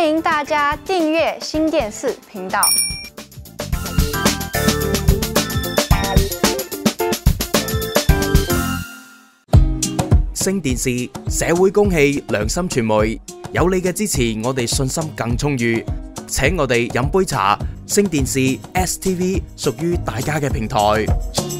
欢迎大家订阅新电视频道。星电视，社会公器，良心传媒，有你嘅支持，我哋信心更充裕。请我哋饮杯茶，星电视 STV 属于大家嘅平台。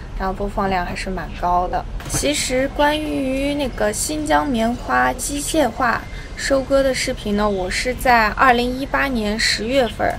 然后播放量还是蛮高的。其实关于那个新疆棉花机械化收割的视频呢，我是在二零一八年十月份，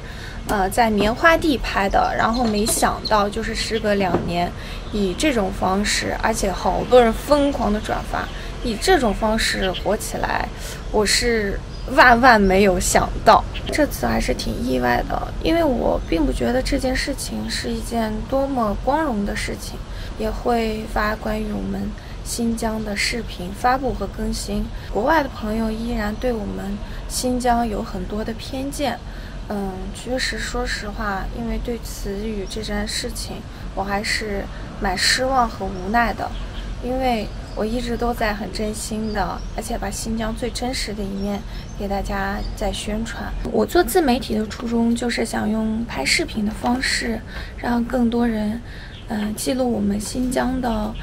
呃，在棉花地拍的。然后没想到，就是时隔两年，以这种方式，而且好多人疯狂的转发，以这种方式火起来，我是。万万没有想到，这次还是挺意外的，因为我并不觉得这件事情是一件多么光荣的事情。也会发关于我们新疆的视频发布和更新。国外的朋友依然对我们新疆有很多的偏见。嗯，确实，说实话，因为对词语这件事情，我还是蛮失望和无奈的，因为。我一直都在很真心的，而且把新疆最真实的一面给大家在宣传。我做自媒体的初衷就是想用拍视频的方式，让更多人，嗯，记录我们新疆的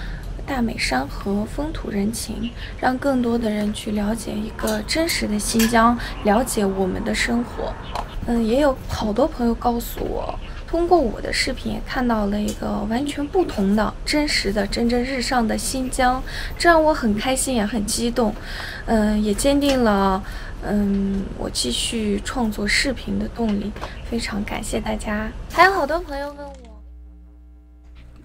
大美山河、风土人情，让更多的人去了解一个真实的新疆，了解我们的生活。嗯，也有好多朋友告诉我。通过我的视频，也看到了一个完全不同的、真实的、蒸蒸日上的新疆，这让我很开心，也很激动。嗯，也坚定了嗯我继续创作视频的动力。非常感谢大家，还有好多朋友问我。